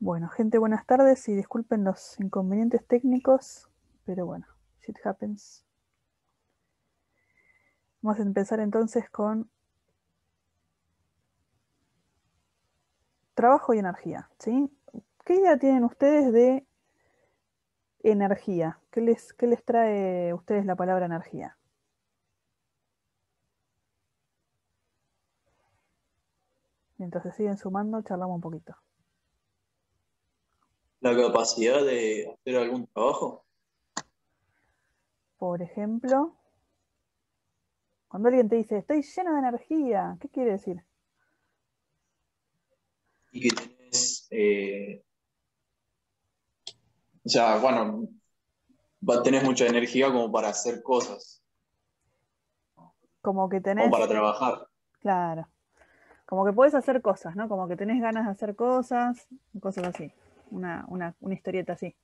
Bueno, gente, buenas tardes y disculpen los inconvenientes técnicos, pero bueno, shit happens. Vamos a empezar entonces con trabajo y energía, ¿sí? ¿Qué idea tienen ustedes de energía? ¿Qué les, qué les trae a ustedes la palabra energía? Mientras se siguen sumando, charlamos un poquito la capacidad de hacer algún trabajo? Por ejemplo, cuando alguien te dice, estoy lleno de energía, ¿qué quiere decir? Y que tenés, eh, o sea, bueno, tenés mucha energía como para hacer cosas. Como que tenés... Como para trabajar. Claro. Como que puedes hacer cosas, ¿no? Como que tenés ganas de hacer cosas, cosas así una, historieta así.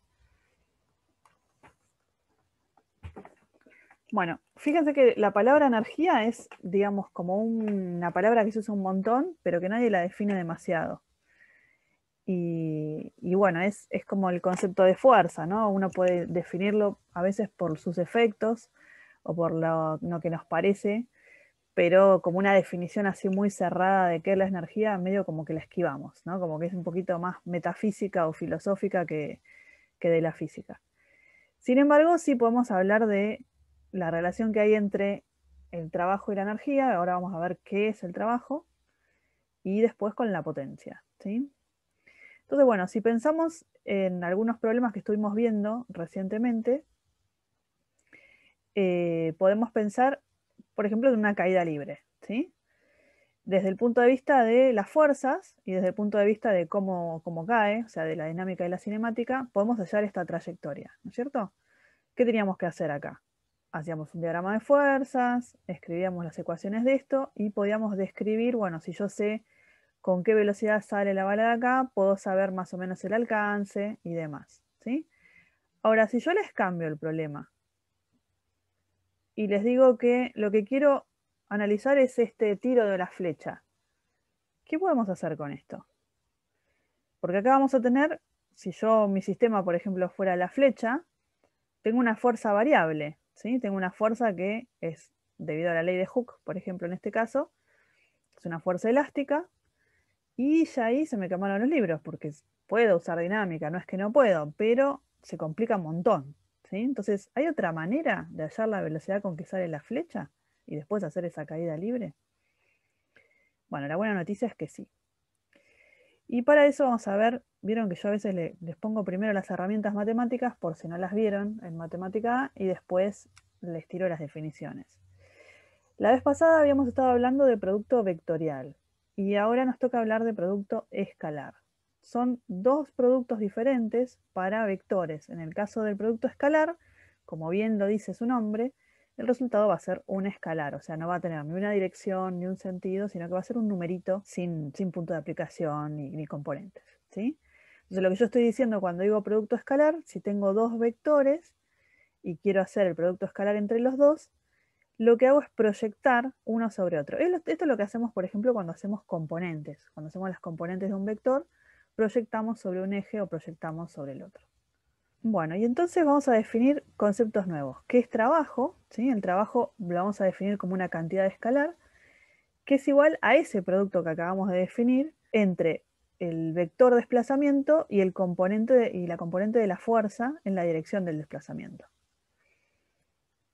Bueno, fíjense que la palabra energía es, digamos, como una palabra que se usa un montón, pero que nadie la define demasiado. Y, y bueno, es, como el concepto de fuerza, ¿no? Uno puede definirlo a veces por sus efectos o por lo, lo que nos parece pero como una definición así muy cerrada de qué es la energía, medio como que la esquivamos, ¿no? Como que es un poquito más metafísica o filosófica que, de la física. Sin embargo, sí podemos hablar de la relación que hay entre el trabajo y la energía, ahora vamos a ver qué es el trabajo, y después con la potencia, Entonces, bueno, si pensamos en algunos problemas que estuvimos viendo recientemente, eh, podemos pensar por ejemplo, de una caída libre, ¿sí? Desde el punto de vista de las fuerzas y desde el punto de vista de cómo, cae, o sea, de la dinámica y la cinemática, podemos hallar esta trayectoria, ¿no es cierto? ¿Qué teníamos que hacer acá? Hacíamos un diagrama de fuerzas, escribíamos las ecuaciones de esto y podíamos describir, bueno, si yo sé con qué velocidad sale la bala de acá, puedo saber más o menos el alcance y demás. ¿sí? Ahora, si yo les cambio el problema y les digo que lo que quiero analizar es este tiro de la flecha. ¿Qué podemos hacer con esto? Porque acá vamos a tener, si yo mi sistema, por ejemplo, fuera la flecha, tengo una fuerza variable, ¿sí? Tengo una fuerza que es debido a la ley de Hooke, por ejemplo, en este caso, es una fuerza elástica, y ya ahí se me quemaron los libros, porque puedo usar dinámica, no es que no puedo, pero se complica un montón. Entonces, ¿hay otra manera de hallar la velocidad con que sale la flecha y después hacer esa caída libre? Bueno, la buena noticia es que sí. Y para eso vamos a ver, vieron que yo a veces les pongo primero las herramientas matemáticas, por si no las vieron en matemática, y después les tiro las definiciones. La vez pasada habíamos estado hablando de producto vectorial y ahora nos toca hablar de producto escalar son dos productos diferentes para vectores. En el caso del producto escalar, como bien lo dice su nombre, el resultado va a ser un escalar, o sea, no va a tener ni una dirección ni un sentido, sino que va a ser un numerito sin, punto de aplicación ni, componentes. ¿sí? Entonces, lo que yo estoy diciendo cuando digo producto escalar, si tengo dos vectores y quiero hacer el producto escalar entre los dos, lo que hago es proyectar uno sobre otro. Esto es lo que hacemos, por ejemplo, cuando hacemos componentes. Cuando hacemos las componentes de un vector, proyectamos sobre un eje o proyectamos sobre el otro. Bueno, y entonces vamos a definir conceptos nuevos. ¿Qué es trabajo? ¿Sí? El trabajo lo vamos a definir como una cantidad escalar que es igual a ese producto que acabamos de definir entre el vector desplazamiento y, el componente y la componente de la fuerza en la dirección del desplazamiento.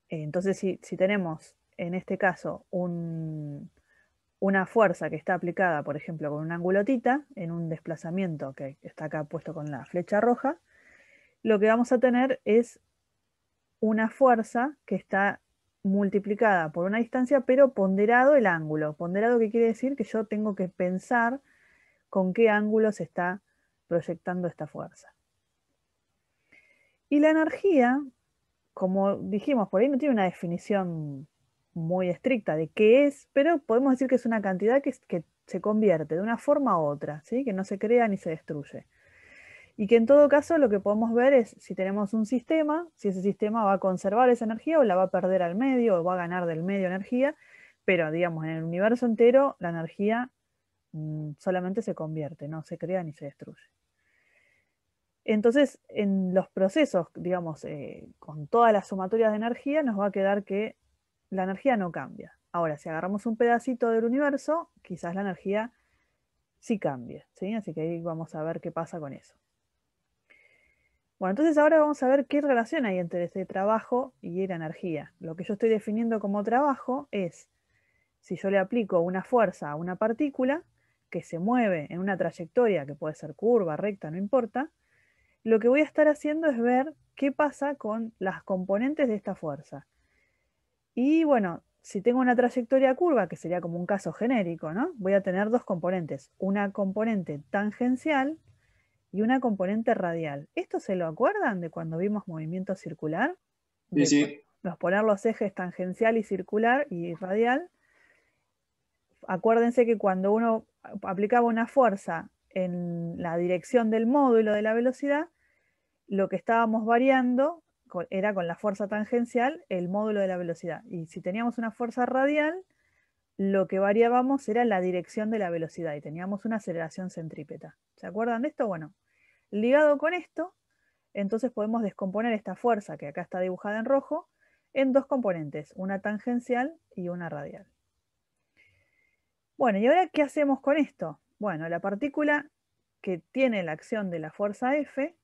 Eh, entonces, si tenemos en este caso un, una fuerza que está aplicada, por ejemplo, con una angulotita, en un desplazamiento que está acá puesto con la flecha roja, lo que vamos a tener es una fuerza que está multiplicada por una distancia, pero ponderado el ángulo. Ponderado que quiere decir que yo tengo que pensar con qué ángulo se está proyectando esta fuerza. Y la energía, como dijimos, por ahí no tiene una definición muy estricta de qué es, pero podemos decir que es una cantidad que, se convierte de una forma u otra, ¿sí? que no se crea ni se destruye. Y que en todo caso lo que podemos ver es si tenemos un sistema, si ese sistema va a conservar esa energía o la va a perder al medio o va a ganar del medio energía, pero digamos en el universo entero la energía mm, solamente se convierte, no se crea ni se destruye. Entonces, en los procesos, digamos, eh, con todas las sumatorias de energía, nos va a quedar que la energía no cambia. Ahora, si agarramos un pedacito del universo, quizás la energía sí cambie. ¿sí? Así que ahí vamos a ver qué pasa con eso. Bueno, entonces ahora vamos a ver qué relación hay entre este trabajo y la energía. Lo que yo estoy definiendo como trabajo es si yo le aplico una fuerza a una partícula que se mueve en una trayectoria que puede ser curva, recta, no importa, lo que voy a estar haciendo es ver qué pasa con las componentes de esta fuerza. Y bueno, si tengo una trayectoria curva, que sería como un caso genérico, ¿no? Voy a tener dos componentes, una componente tangencial y una componente radial. ¿Esto se lo acuerdan de cuando vimos movimiento circular? Sí, sí. nos poner los ejes tangencial y circular y radial. Acuérdense que cuando uno aplicaba una fuerza en la dirección del módulo de la velocidad, lo que estábamos variando era con la fuerza tangencial el módulo de la velocidad. Y si teníamos una fuerza radial, lo que variábamos era la dirección de la velocidad y teníamos una aceleración centrípeta. ¿Se acuerdan de esto? Bueno, ligado con esto, entonces podemos descomponer esta fuerza que acá está dibujada en rojo en dos componentes, una tangencial y una radial. Bueno, ¿y ahora qué hacemos con esto? Bueno, la partícula que tiene la acción de la fuerza F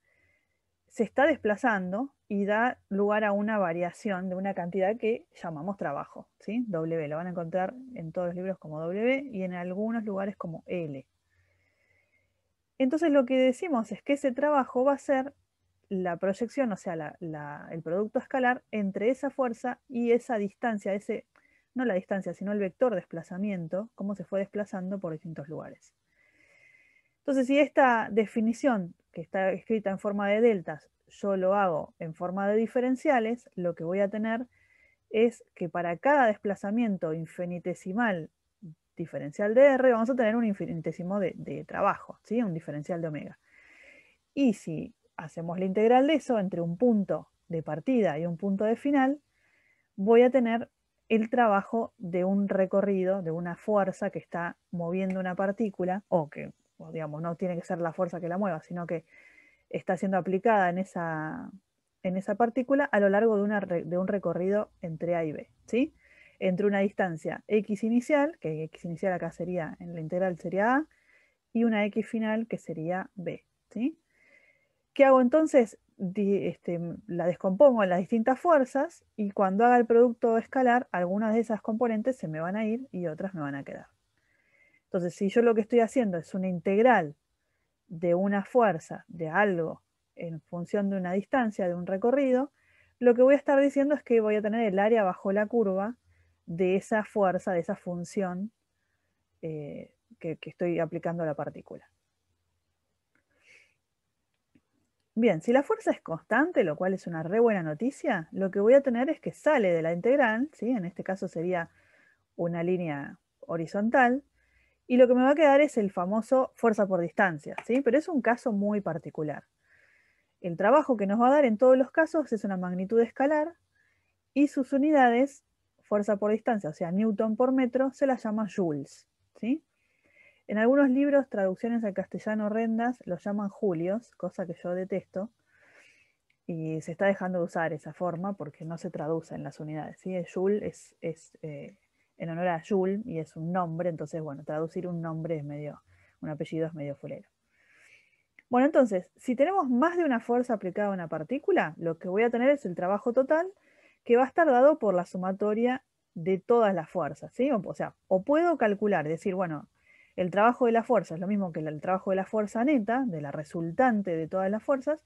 se está desplazando y da lugar a una variación de una cantidad que llamamos trabajo, ¿sí? W, lo van a encontrar en todos los libros como W y en algunos lugares como L. Entonces lo que decimos es que ese trabajo va a ser la proyección, o sea, el producto escalar entre esa fuerza y esa distancia, ese, no la distancia, sino el vector desplazamiento, cómo se fue desplazando por distintos lugares. Entonces, si esta definición que está escrita en forma de deltas, yo lo hago en forma de diferenciales, lo que voy a tener es que para cada desplazamiento infinitesimal diferencial de R, vamos a tener un infinitesimo de, trabajo, ¿sí? un diferencial de omega. Y si hacemos la integral de eso entre un punto de partida y un punto de final, voy a tener el trabajo de un recorrido, de una fuerza que está moviendo una partícula o que digamos, no tiene que ser la fuerza que la mueva, sino que está siendo aplicada en esa, en esa partícula a lo largo de, una, de un recorrido entre A y B, ¿sí? Entre una distancia X inicial, que X inicial acá sería, en la integral sería A, y una X final que sería B, ¿sí? ¿Qué hago entonces? Este, la descompongo en las distintas fuerzas y cuando haga el producto escalar, algunas de esas componentes se me van a ir y otras me van a quedar. Entonces, si yo lo que estoy haciendo es una integral de una fuerza, de algo, en función de una distancia, de un recorrido, lo que voy a estar diciendo es que voy a tener el área bajo la curva de esa fuerza, de esa función eh, que, estoy aplicando a la partícula. Bien, si la fuerza es constante, lo cual es una re buena noticia, lo que voy a tener es que sale de la integral, ¿sí? en este caso sería una línea horizontal, y lo que me va a quedar es el famoso fuerza por distancia, ¿sí? pero es un caso muy particular. El trabajo que nos va a dar en todos los casos es una magnitud escalar y sus unidades, fuerza por distancia, o sea, newton por metro, se las llama Jules. ¿sí? En algunos libros, traducciones al castellano rendas, los llaman julios, cosa que yo detesto, y se está dejando de usar esa forma porque no se traduce en las unidades. ¿sí? El joule es, eh, en honor a Jul y es un nombre, entonces, bueno, traducir un nombre es medio, un apellido es medio fulero. Bueno, entonces, si tenemos más de una fuerza aplicada a una partícula, lo que voy a tener es el trabajo total que va a estar dado por la sumatoria de todas las fuerzas, ¿sí? O, sea, o puedo calcular, decir, bueno, el trabajo de la fuerza es lo mismo que el, trabajo de la fuerza neta, de la resultante de todas las fuerzas,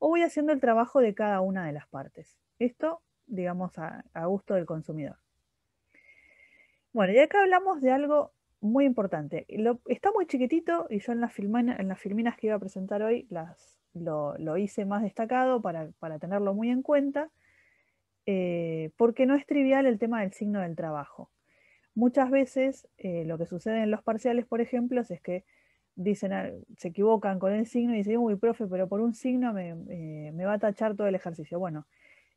o voy haciendo el trabajo de cada una de las partes. Esto, digamos, a gusto del consumidor. Bueno, y acá hablamos de algo muy importante. está muy chiquitito y yo en las, filminas que iba a presentar hoy las, lo, hice más destacado para, tenerlo muy en cuenta, eh, porque no es trivial el tema del signo del trabajo. Muchas veces eh, lo que sucede en los parciales, por ejemplo, es que dicen, se equivocan con el signo y dicen, uy, profe, pero por un signo me eh, va a tachar todo el ejercicio. Bueno,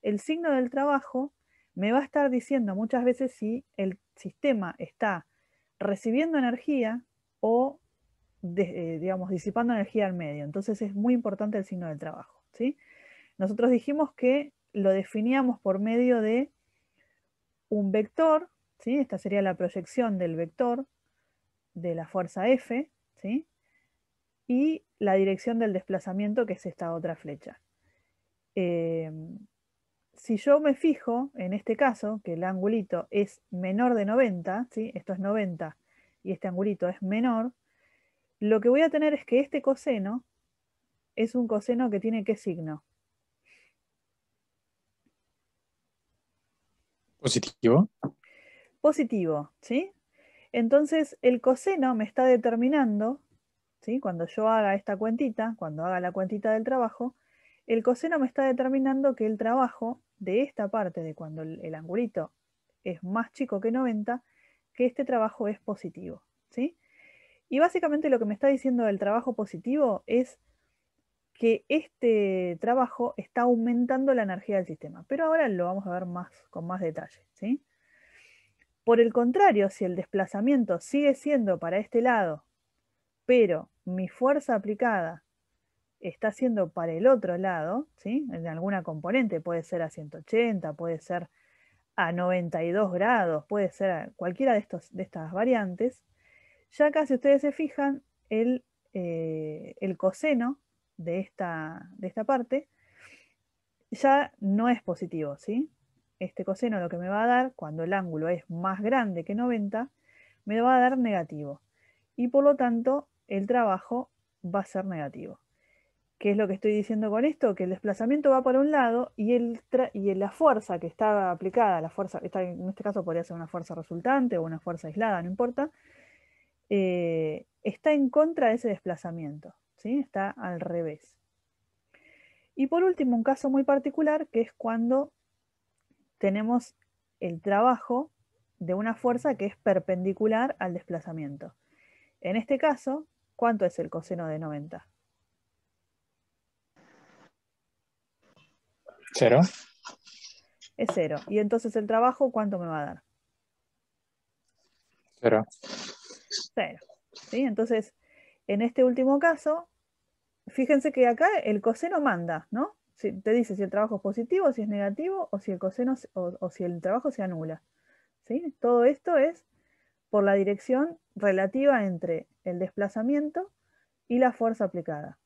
el signo del trabajo me va a estar diciendo muchas veces si el sistema está recibiendo energía o, eh, digamos, disipando energía al medio. Entonces es muy importante el signo del trabajo. ¿sí? Nosotros dijimos que lo definíamos por medio de un vector, ¿sí? esta sería la proyección del vector de la fuerza F, ¿sí? y la dirección del desplazamiento, que es esta otra flecha. Eh, si yo me fijo, en este caso, que el angulito es menor de 90, ¿sí? esto es 90 y este angulito es menor, lo que voy a tener es que este coseno es un coseno que tiene qué signo? Positivo. Positivo, ¿sí? Entonces el coseno me está determinando, ¿sí? Cuando yo haga esta cuentita, cuando haga la cuentita del trabajo, el coseno me está determinando que el trabajo de esta parte, de cuando el, angulito es más chico que 90, que este trabajo es positivo. ¿sí? Y básicamente lo que me está diciendo el trabajo positivo es que este trabajo está aumentando la energía del sistema. Pero ahora lo vamos a ver más, con más detalle. ¿sí? Por el contrario, si el desplazamiento sigue siendo para este lado, pero mi fuerza aplicada está haciendo para el otro lado, ¿sí? en alguna componente, puede ser a 180, puede ser a 92 grados, puede ser a cualquiera de, estos, de estas variantes, ya acá si ustedes se fijan, eh, el, coseno de esta, de esta parte ya no es positivo. ¿sí? Este coseno lo que me va a dar, cuando el ángulo es más grande que 90, me va a dar negativo. Y por lo tanto, el trabajo va a ser negativo. ¿Qué es lo que estoy diciendo con esto? Que el desplazamiento va por un lado y, la fuerza que está aplicada, la fuerza, está en este caso podría ser una fuerza resultante o una fuerza aislada, no importa, eh, está en contra de ese desplazamiento, está al revés. Y por último, un caso muy particular que es cuando tenemos el trabajo de una fuerza que es perpendicular al desplazamiento. En este caso, ¿cuánto es el coseno de 90? Cero. Es cero. Y entonces el trabajo, ¿cuánto me va a dar? Cero. Cero. ¿Sí? Entonces, en este último caso, fíjense que acá el coseno manda, ¿no? te dice si el trabajo es positivo, si es negativo, o si el coseno o si el trabajo se anula. ¿Sí? Todo esto es por la dirección relativa entre el desplazamiento y la fuerza aplicada.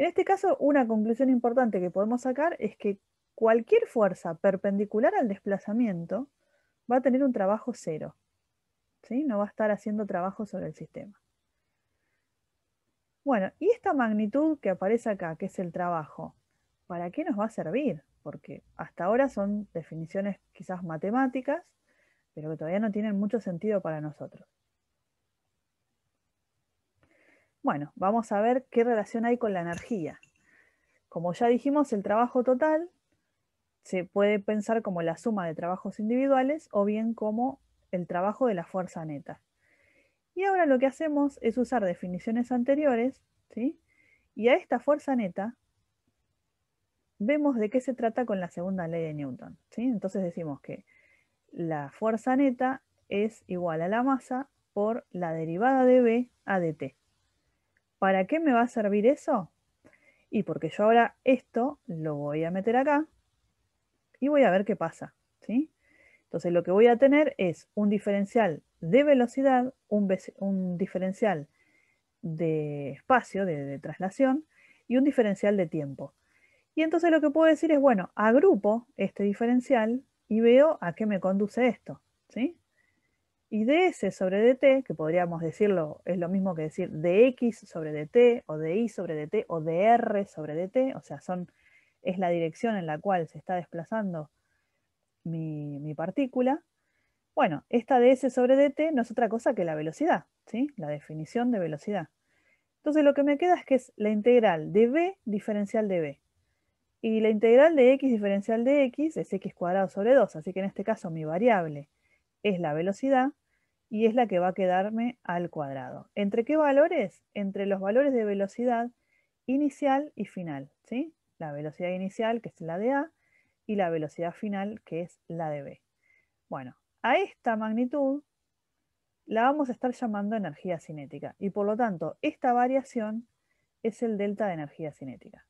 En este caso, una conclusión importante que podemos sacar es que cualquier fuerza perpendicular al desplazamiento va a tener un trabajo cero. ¿sí? No va a estar haciendo trabajo sobre el sistema. Bueno, y esta magnitud que aparece acá, que es el trabajo, ¿para qué nos va a servir? Porque hasta ahora son definiciones quizás matemáticas, pero que todavía no tienen mucho sentido para nosotros. Bueno, vamos a ver qué relación hay con la energía. Como ya dijimos, el trabajo total se puede pensar como la suma de trabajos individuales o bien como el trabajo de la fuerza neta. Y ahora lo que hacemos es usar definiciones anteriores, ¿sí? Y a esta fuerza neta vemos de qué se trata con la segunda ley de Newton, Entonces decimos que la fuerza neta es igual a la masa por la derivada de B a dt. ¿Para qué me va a servir eso? Y porque yo ahora esto lo voy a meter acá y voy a ver qué pasa. ¿sí? Entonces lo que voy a tener es un diferencial de velocidad, un, diferencial de espacio, de, de traslación, y un diferencial de tiempo. Y entonces lo que puedo decir es, bueno, agrupo este diferencial y veo a qué me conduce esto. ¿sí? Y dS sobre dt, que podríamos decirlo, es lo mismo que decir dx sobre dt, o di sobre dt, o dr sobre dt, o sea, son, es la dirección en la cual se está desplazando mi, mi partícula. Bueno, esta ds sobre dt no es otra cosa que la velocidad, ¿sí? la definición de velocidad. Entonces lo que me queda es que es la integral de b diferencial de b. Y la integral de x diferencial de x es x cuadrado sobre 2, así que en este caso mi variable es la velocidad, y es la que va a quedarme al cuadrado. ¿Entre qué valores? Entre los valores de velocidad inicial y final. ¿sí? La velocidad inicial, que es la de A, y la velocidad final, que es la de B. Bueno, a esta magnitud la vamos a estar llamando energía cinética, y por lo tanto, esta variación es el delta de energía cinética.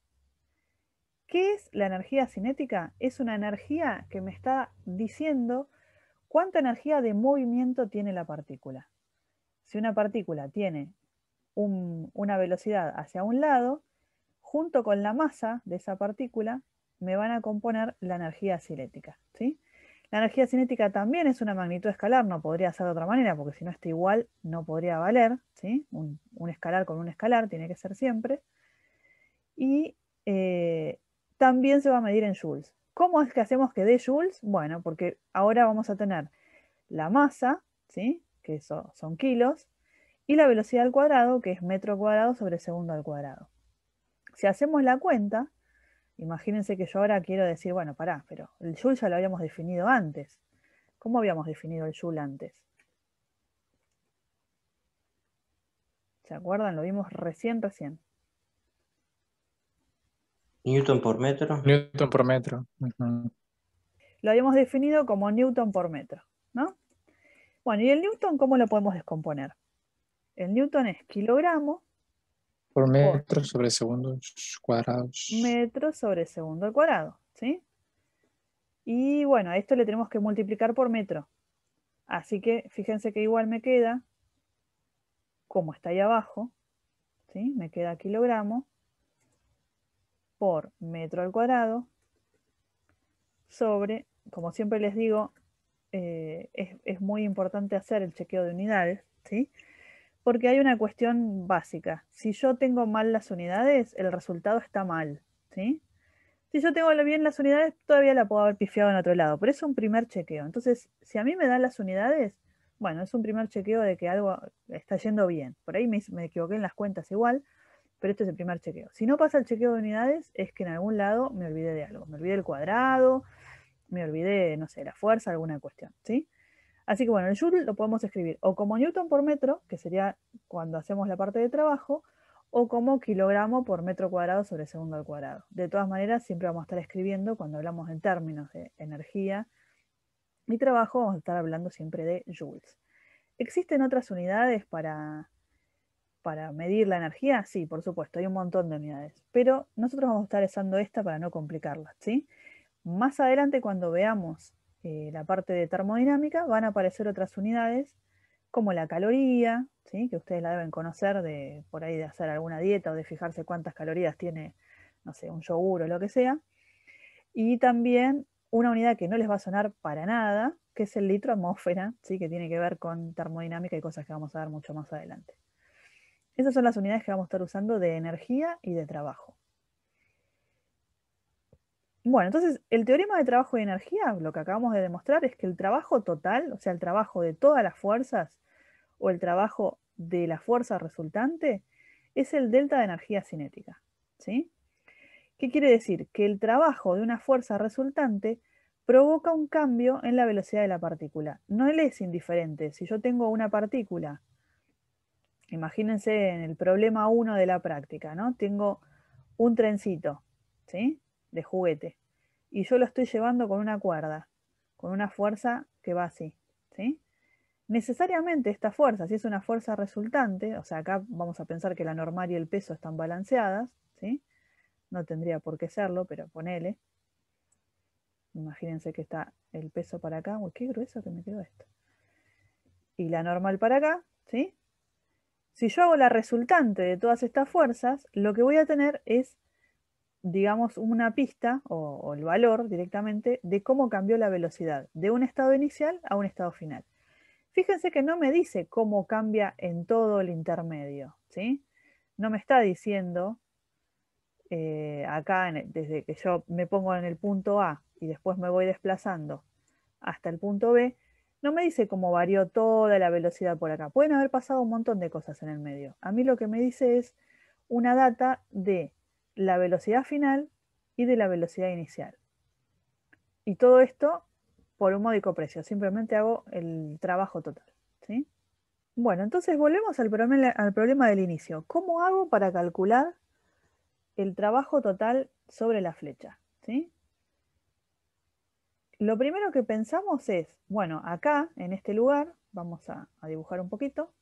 ¿Qué es la energía cinética? Es una energía que me está diciendo ¿Cuánta energía de movimiento tiene la partícula? Si una partícula tiene una velocidad hacia un lado, junto con la masa de esa partícula, me van a componer la energía cinética. ¿sí? La energía cinética también es una magnitud escalar, no podría ser de otra manera, porque si no está igual no podría valer. ¿sí? Un, escalar con un escalar tiene que ser siempre. Y eh, también se va a medir en joules. ¿Cómo es que hacemos que dé joules? Bueno, porque ahora vamos a tener la masa, ¿sí? que eso son kilos, y la velocidad al cuadrado, que es metro cuadrado sobre segundo al cuadrado. Si hacemos la cuenta, imagínense que yo ahora quiero decir, bueno, pará, pero el joule ya lo habíamos definido antes. ¿Cómo habíamos definido el joule antes? ¿Se acuerdan? Lo vimos recién, recién. Newton por metro. Newton por metro. Lo habíamos definido como Newton por metro, ¿no? Bueno, ¿y el Newton cómo lo podemos descomponer? El Newton es kilogramo. Por metro sobre segundos cuadrados. Metro sobre segundo al cuadrado, ¿sí? Y bueno, a esto le tenemos que multiplicar por metro. Así que fíjense que igual me queda, como está ahí abajo, ¿sí? me queda kilogramo por metro al cuadrado sobre, como siempre les digo, eh, es, muy importante hacer el chequeo de unidades, ¿sí? Porque hay una cuestión básica. Si yo tengo mal las unidades, el resultado está mal, ¿sí? Si yo tengo bien las unidades, todavía la puedo haber pifiado en otro lado, pero es un primer chequeo. Entonces, si a mí me dan las unidades, bueno, es un primer chequeo de que algo está yendo bien. Por ahí me equivoqué en las cuentas igual, pero este es el primer chequeo. Si no pasa el chequeo de unidades, es que en algún lado me olvidé de algo. Me olvidé el cuadrado, me olvidé, no sé, la fuerza, alguna cuestión, ¿sí? Así que bueno, el joule lo podemos escribir o como newton por metro, que sería cuando hacemos la parte de trabajo, o como kilogramo por metro cuadrado sobre segundo al cuadrado. De todas maneras, siempre vamos a estar escribiendo cuando hablamos en términos de energía y trabajo, vamos a estar hablando siempre de joules. Existen otras unidades para, para medir la energía? Sí, por supuesto, hay un montón de unidades, pero nosotros vamos a estar usando esta para no complicarla, ¿sí? Más adelante, cuando veamos eh, la parte de termodinámica, van a aparecer otras unidades, como la caloría, ¿sí? que ustedes la deben conocer de por ahí de hacer alguna dieta o de fijarse cuántas calorías tiene, no sé, un yogur o lo que sea. Y también una unidad que no les va a sonar para nada, que es el litro atmósfera, ¿sí? que tiene que ver con termodinámica y cosas que vamos a ver mucho más adelante. Esas son las unidades que vamos a estar usando de energía y de trabajo. Bueno, entonces el teorema de trabajo y energía, lo que acabamos de demostrar es que el trabajo total, o sea, el trabajo de todas las fuerzas o el trabajo de la fuerza resultante, es el delta de energía cinética. ¿sí? ¿Qué quiere decir? Que el trabajo de una fuerza resultante provoca un cambio en la velocidad de la partícula. No le es indiferente. Si yo tengo una partícula imagínense en el problema 1 de la práctica, ¿no? Tengo un trencito, ¿sí? De juguete. Y yo lo estoy llevando con una cuerda, con una fuerza que va así, ¿sí? Necesariamente esta fuerza, si es una fuerza resultante, o sea, acá vamos a pensar que la normal y el peso están balanceadas, ¿sí? No tendría por qué serlo, pero ponele. Imagínense que está el peso para acá, uy, qué grueso que me quedó esto. Y la normal para acá, ¿sí? Si yo hago la resultante de todas estas fuerzas, lo que voy a tener es, digamos, una pista o, el valor directamente de cómo cambió la velocidad de un estado inicial a un estado final. Fíjense que no me dice cómo cambia en todo el intermedio, ¿sí? No me está diciendo eh, acá, desde que yo me pongo en el punto A y después me voy desplazando hasta el punto B, no me dice cómo varió toda la velocidad por acá. Pueden haber pasado un montón de cosas en el medio. A mí lo que me dice es una data de la velocidad final y de la velocidad inicial. Y todo esto por un módico precio. Simplemente hago el trabajo total. Bueno, entonces volvemos al, al problema del inicio. ¿Cómo hago para calcular el trabajo total sobre la flecha? ¿sí? lo primero que pensamos es, bueno, acá, en este lugar, vamos a, dibujar un poquito.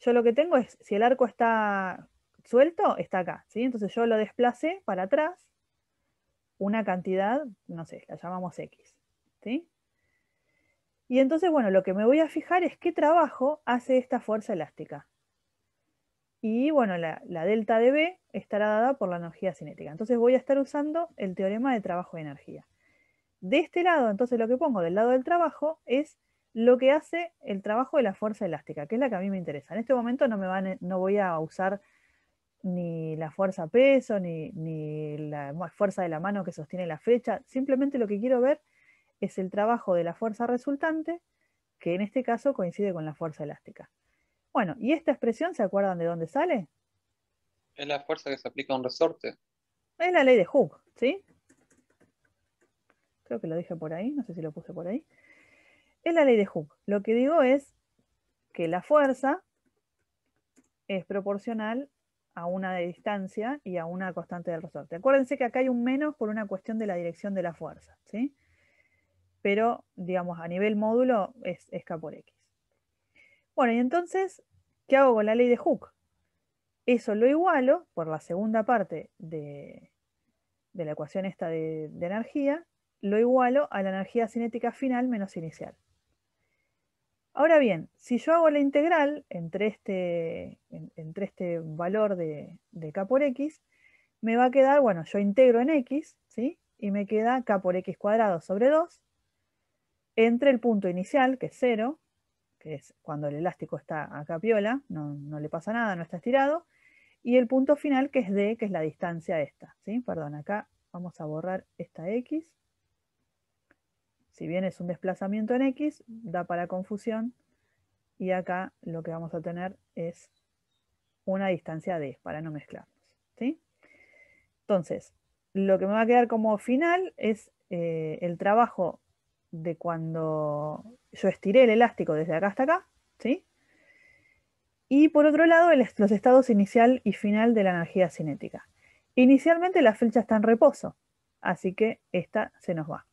Yo lo que tengo es, si el arco está suelto, está acá, ¿sí? Entonces yo lo desplacé para atrás una cantidad, no sé, la llamamos X, ¿sí? Y entonces, bueno, lo que me voy a fijar es qué trabajo hace esta fuerza elástica. Y bueno, la, la, delta de B estará dada por la energía cinética. Entonces voy a estar usando el teorema de trabajo de energía de este lado, entonces lo que pongo del lado del trabajo es lo que hace el trabajo de la fuerza elástica, que es la que a mí me interesa. En este momento no, me van, no voy a usar ni la fuerza peso, ni, ni la fuerza de la mano que sostiene la flecha. Simplemente lo que quiero ver es el trabajo de la fuerza resultante, que en este caso coincide con la fuerza elástica. Bueno, ¿y esta expresión se acuerdan de dónde sale? Es la fuerza que se aplica a un resorte. Es la ley de Hooke, ¿sí? Creo que lo dije por ahí, no sé si lo puse por ahí. Es la ley de Hooke. Lo que digo es que la fuerza es proporcional a una de distancia y a una constante del resorte. Acuérdense que acá hay un menos por una cuestión de la dirección de la fuerza, ¿sí? Pero, digamos, a nivel módulo es, K por X. Bueno, y entonces, ¿qué hago con la ley de Hooke? Eso lo igualo por la segunda parte de, la ecuación esta de energía lo igualo a la energía cinética final menos inicial. Ahora bien, si yo hago la integral entre este, entre este valor de, k por x, me va a quedar, bueno, yo integro en x, ¿sí? Y me queda k por x cuadrado sobre 2, entre el punto inicial, que es 0, que es cuando el elástico está acá piola, no, no le pasa nada, no está estirado, y el punto final que es d, que es la distancia esta, ¿sí? Perdón, acá vamos a borrar esta x, si bien es un desplazamiento en X, da para confusión. Y acá lo que vamos a tener es una distancia D, para no mezclarnos. ¿sí? Entonces, lo que me va a quedar como final es eh, el trabajo de cuando yo estiré el elástico desde acá hasta acá, ¿sí? Y por otro lado, los estados inicial y final de la energía cinética. Inicialmente la flecha está en reposo, así que esta se nos va.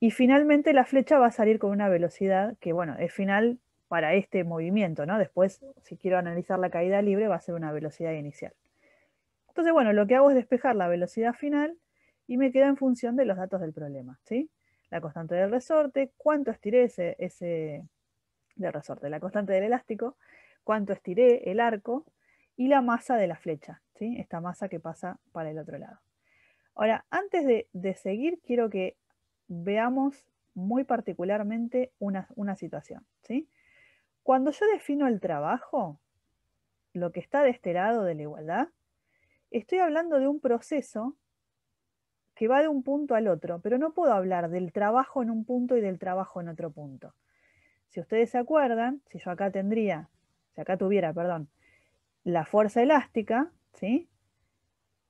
Y finalmente la flecha va a salir con una velocidad que, bueno, es final para este movimiento, ¿no? Después, si quiero analizar la caída libre, va a ser una velocidad inicial. Entonces, bueno, lo que hago es despejar la velocidad final y me queda en función de los datos del problema, ¿sí? La constante del resorte, cuánto estiré ese, ese resorte, la constante del elástico, cuánto estiré el arco y la masa de la flecha, ¿sí? Esta masa que pasa para el otro lado. Ahora, antes de, de seguir, quiero que veamos muy particularmente una, situación. ¿sí? Cuando yo defino el trabajo, lo que está de este lado de la igualdad, estoy hablando de un proceso que va de un punto al otro, pero no puedo hablar del trabajo en un punto y del trabajo en otro punto. Si ustedes se acuerdan, si yo acá tendría, si acá tuviera, perdón, la fuerza elástica, ¿sí?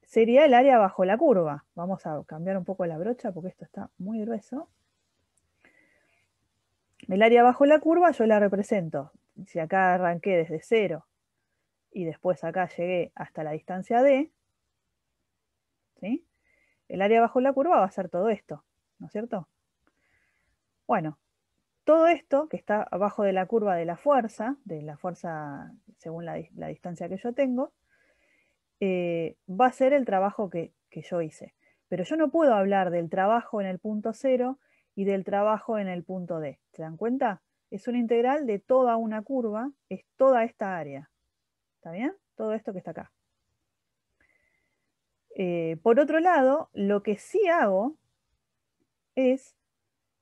sería el área bajo la curva. Vamos a cambiar un poco la brocha porque esto está muy grueso. El área bajo la curva yo la represento. Si acá arranqué desde cero y después acá llegué hasta la distancia D, el área bajo la curva va a ser todo esto, ¿no es cierto? Bueno, todo esto que está abajo de la curva de la fuerza, de la fuerza según la distancia que yo tengo, eh, va a ser el trabajo que, yo hice. Pero yo no puedo hablar del trabajo en el punto cero y del trabajo en el punto D. ¿Se dan cuenta? Es una integral de toda una curva, es toda esta área. ¿Está bien? Todo esto que está acá. Eh, por otro lado, lo que sí hago es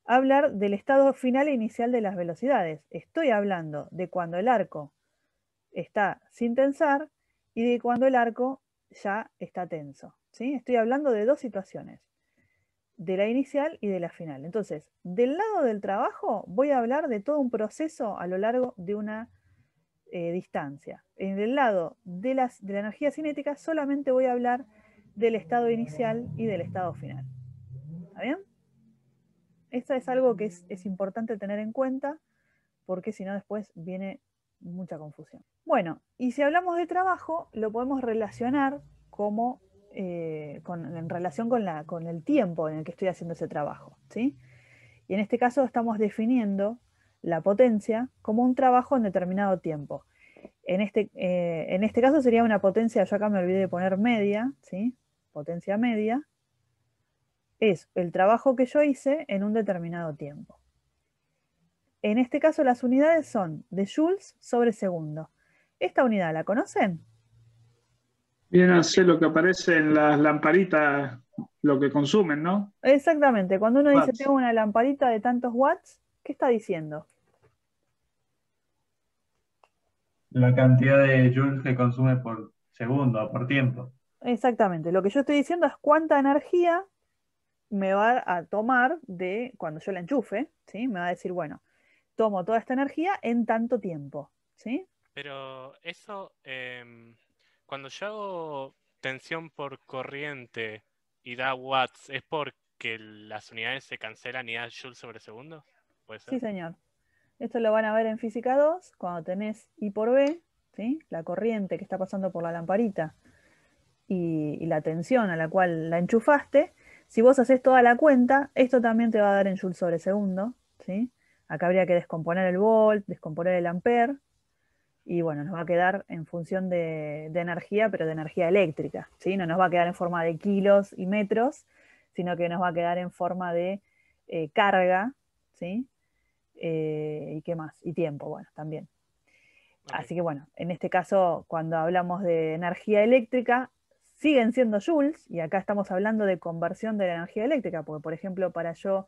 hablar del estado final e inicial de las velocidades. Estoy hablando de cuando el arco está sin tensar y de cuando el arco ya está tenso. ¿sí? Estoy hablando de dos situaciones, de la inicial y de la final. Entonces, del lado del trabajo voy a hablar de todo un proceso a lo largo de una eh, distancia. En el lado de, las, de la energía cinética solamente voy a hablar del estado inicial y del estado final. ¿Está bien? Esto es algo que es, es importante tener en cuenta porque si no después viene mucha confusión. Bueno, y si hablamos de trabajo, lo podemos relacionar como eh, en relación con, la, con el tiempo en el que estoy haciendo ese trabajo. ¿sí? Y en este caso estamos definiendo la potencia como un trabajo en determinado tiempo. En este, eh, en este caso sería una potencia, yo acá me olvidé de poner media, ¿sí? potencia media, es el trabajo que yo hice en un determinado tiempo. En este caso las unidades son de joules sobre segundo. ¿Esta unidad la conocen? Bien, así lo que aparece en las lamparitas, lo que consumen, ¿no? Exactamente. Cuando uno dice tengo una lamparita de tantos watts, ¿qué está diciendo? La cantidad de joules que consume por segundo, por tiempo. Exactamente. Lo que yo estoy diciendo es cuánta energía me va a tomar de cuando yo la enchufe, ¿sí? Me va a decir, bueno, tomo toda esta energía en tanto tiempo. ¿sí? Pero eso, em, cuando yo hago tensión por corriente y da watts, ¿es porque las unidades se cancelan y da joules sobre segundo? ¿Puede ser? Sí, señor. Esto lo van a ver en física 2, cuando tenés I por B, ¿sí? la corriente que está pasando por la lamparita y, la tensión a la cual la enchufaste. Si vos haces toda la cuenta, esto también te va a dar en joules sobre segundo. ¿sí? Acá habría que descomponer el volt, descomponer el amper, y bueno, nos va a quedar en función de, energía, pero de energía eléctrica, ¿sí? No nos va a quedar en forma de kilos y metros, sino que nos va a quedar en forma de eh, carga, ¿sí? Eh, ¿Y qué más? Y tiempo, bueno, también. Así que bueno, en este caso, cuando hablamos de energía eléctrica, siguen siendo joules, y acá estamos hablando de conversión de la energía eléctrica, porque por ejemplo, para yo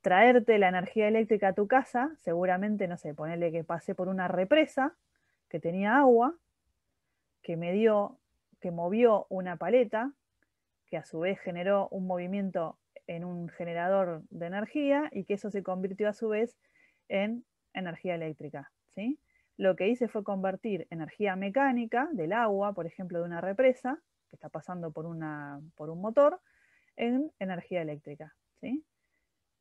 traerte la energía eléctrica a tu casa, seguramente, no sé, ponerle que pasé por una represa que tenía agua, que me dio, que movió una paleta, que a su vez generó un movimiento en un generador de energía y que eso se convirtió a su vez en energía eléctrica. ¿sí? Lo que hice fue convertir energía mecánica del agua, por ejemplo, de una represa, que está pasando por, una, por un motor, en energía eléctrica. ¿sí?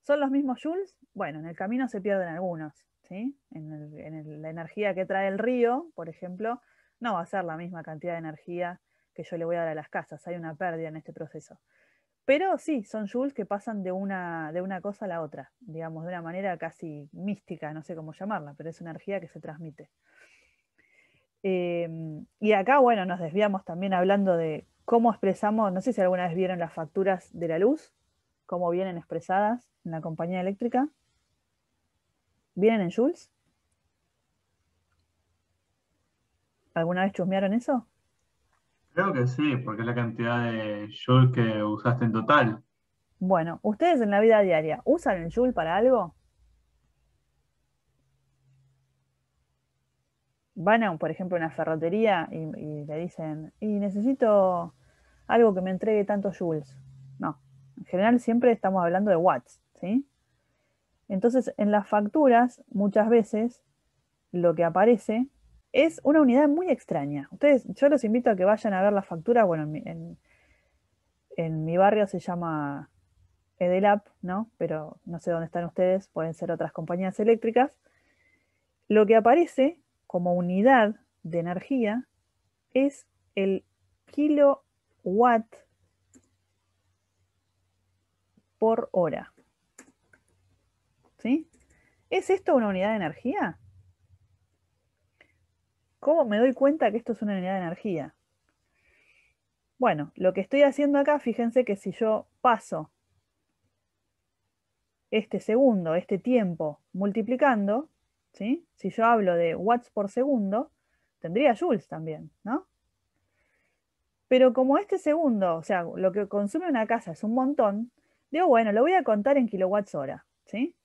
¿Son los mismos joules? Bueno, en el camino se pierden algunos. ¿sí? En, la energía que trae el río, por ejemplo, no va a ser la misma cantidad de energía que yo le voy a dar a las casas. Hay una pérdida en este proceso. Pero sí, son joules que pasan de una, de una cosa a la otra, digamos, de una manera casi mística, no sé cómo llamarla, pero es energía que se transmite. Em, y acá, bueno, nos desviamos también hablando de cómo expresamos, no sé si alguna vez vieron las facturas de la luz, cómo vienen expresadas en la compañía eléctrica, vienen en Jules? ¿Alguna vez chusmearon eso? Creo que sí, porque es la cantidad de joules que usaste en total. Bueno, ¿ustedes en la vida diaria usan el joule para algo? Van a, por ejemplo, una ferretería y, le dicen, y necesito algo que me entregue tantos Jules? No, en general siempre estamos hablando de watts, ¿sí? Entonces, en las facturas, muchas veces, lo que aparece es una unidad muy extraña. Ustedes, yo los invito a que vayan a ver la factura Bueno, en mi, mi barrio se llama Edelab, ¿no? Pero no sé dónde están ustedes, pueden ser otras compañías eléctricas. Lo que aparece como unidad de energía es el kilowatt por hora. ¿Sí? ¿Es esto una unidad de energía? ¿Cómo me doy cuenta que esto es una unidad de energía? Bueno, lo que estoy haciendo acá, fíjense que si yo paso este segundo, este tiempo, multiplicando, ¿sí? si yo hablo de watts por segundo, tendría joules también, ¿no? Pero como este segundo, o sea, lo que consume una casa es un montón, Digo, bueno, lo voy a contar en kilowatts hora, ¿sí?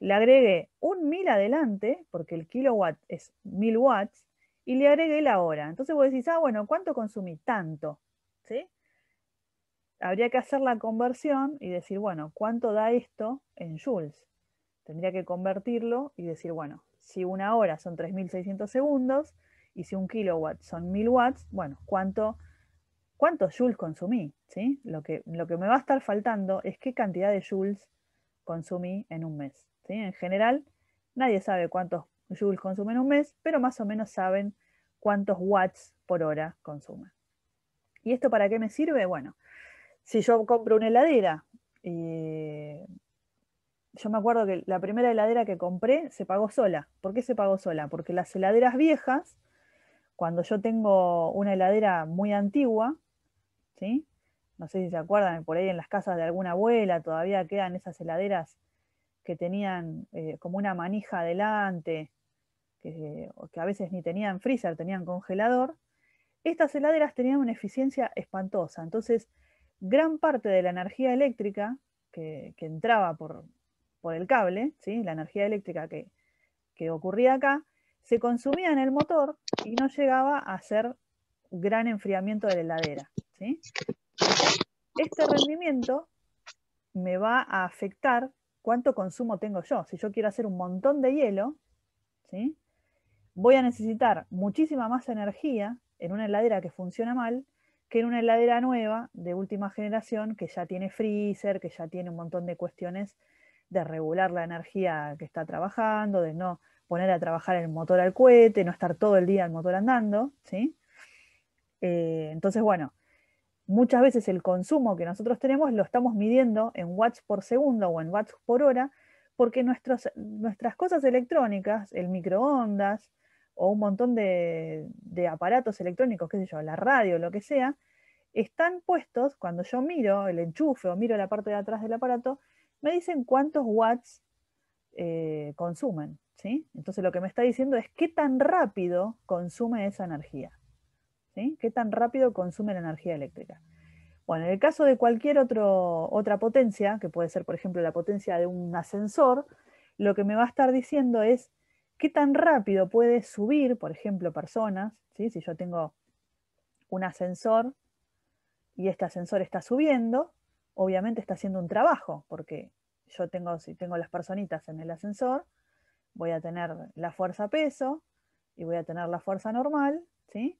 Le agregué un mil adelante, porque el kilowatt es mil watts, y le agregué la hora. Entonces vos decís, ah, bueno, ¿cuánto consumí? Tanto, ¿sí? Habría que hacer la conversión y decir, bueno, ¿cuánto da esto en joules? Tendría que convertirlo y decir, bueno, si una hora son 3.600 segundos y si un kilowatt son mil watts, bueno, ¿cuánto cuántos joules consumí, ¿sí? Lo que, lo que me va a estar faltando es qué cantidad de joules consumí en un mes, ¿sí? En general, nadie sabe cuántos joules consumen en un mes, pero más o menos saben cuántos watts por hora consumen. ¿Y esto para qué me sirve? Bueno, si yo compro una heladera, eh, yo me acuerdo que la primera heladera que compré se pagó sola. ¿Por qué se pagó sola? Porque las heladeras viejas, cuando yo tengo una heladera muy antigua, no sé si se acuerdan, por ahí en las casas de alguna abuela todavía quedan esas heladeras que tenían eh, como una manija adelante, que, a veces ni tenían freezer, tenían congelador. Estas heladeras tenían una eficiencia espantosa, entonces gran parte de la energía eléctrica que, entraba por, el cable, la energía eléctrica que, que ocurría acá, se consumía en el motor y no llegaba a hacer gran enfriamiento de la heladera. Este rendimiento me va a afectar cuánto consumo tengo yo. Si yo quiero hacer un montón de hielo, voy a necesitar muchísima más energía en una heladera que funciona mal que en una heladera nueva de última generación que ya tiene freezer, que ya tiene un montón de cuestiones de regular la energía que está trabajando, de no poner a trabajar el motor al cohete, no estar todo el día el motor andando, ¿sí? Eh, entonces, bueno, muchas veces el consumo que nosotros tenemos lo estamos midiendo en watts por segundo o en watts por hora, porque nuestras cosas electrónicas, el microondas o un montón de, aparatos electrónicos, qué sé yo, la radio, lo que sea, están puestos, cuando yo miro el enchufe o miro la parte de atrás del aparato, me dicen cuántos watts eh, consumen. Entonces lo que me está diciendo es qué tan rápido consume esa energía. ¿Qué tan rápido consume la energía eléctrica? Bueno, en el caso de cualquier otra potencia, que puede ser, por ejemplo, la potencia de un ascensor, lo que me va a estar diciendo es qué tan rápido puede subir, por ejemplo, personas, si yo tengo un ascensor y este ascensor está subiendo, obviamente está haciendo un trabajo, porque yo tengo, si tengo las personitas en el ascensor, voy a tener la fuerza peso y voy a tener la fuerza normal, ¿sí?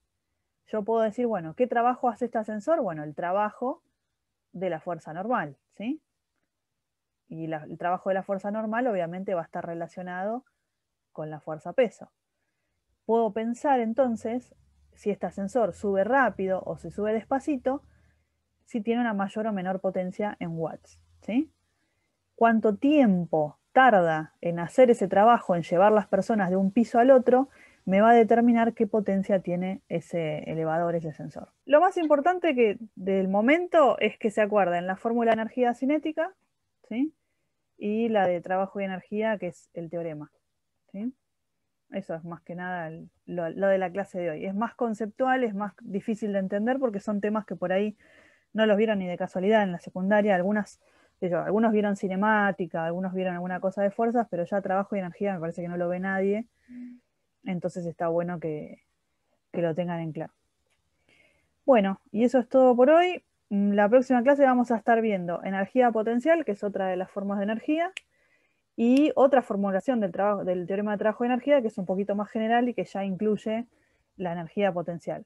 yo puedo decir, bueno, ¿qué trabajo hace este ascensor? Bueno, el trabajo de la fuerza normal, ¿sí? Y el trabajo de la fuerza normal obviamente va a estar relacionado con la fuerza peso. Puedo pensar entonces si este ascensor sube rápido o se sube despacito, si tiene una mayor o menor potencia en watts, ¿sí? ¿Cuánto tiempo tarda en hacer ese trabajo, en llevar las personas de un piso al otro? me va a determinar qué potencia tiene ese elevador, ese sensor. Lo más importante que del momento es que se acuerden la fórmula de energía cinética ¿sí? y la de trabajo y energía, que es el teorema. ¿sí? Eso es más que nada lo, de la clase de hoy. Es más conceptual, es más difícil de entender porque son temas que por ahí no los vieron ni de casualidad en la secundaria. Algunas algunos vieron cinemática, algunos vieron alguna cosa de fuerzas, pero ya trabajo y energía me parece que no lo ve nadie. Entonces está bueno que, lo tengan en claro. Bueno, y eso es todo por hoy. Mm, la próxima clase vamos a estar viendo energía potencial, que es otra de las formas de energía, y otra formulación del, del teorema de trabajo de energía, que es un poquito más general y que ya incluye la energía potencial.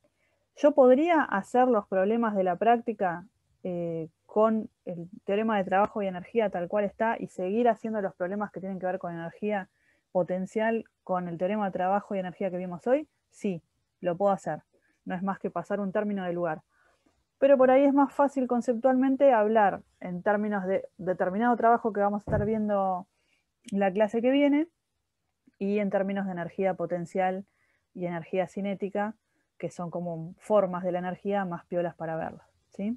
Yo podría hacer los problemas de la práctica eh, con el teorema de trabajo y energía tal cual está y seguir haciendo los problemas que tienen que ver con energía potencial con el teorema de trabajo y energía que vimos hoy? Sí, lo puedo hacer. No es más que pasar un término de lugar. Pero por ahí es más fácil conceptualmente hablar en términos de determinado trabajo que vamos a estar viendo la clase que viene y en términos de energía potencial y energía cinética, que son como formas de la energía más piolas para verlas. ¿sí?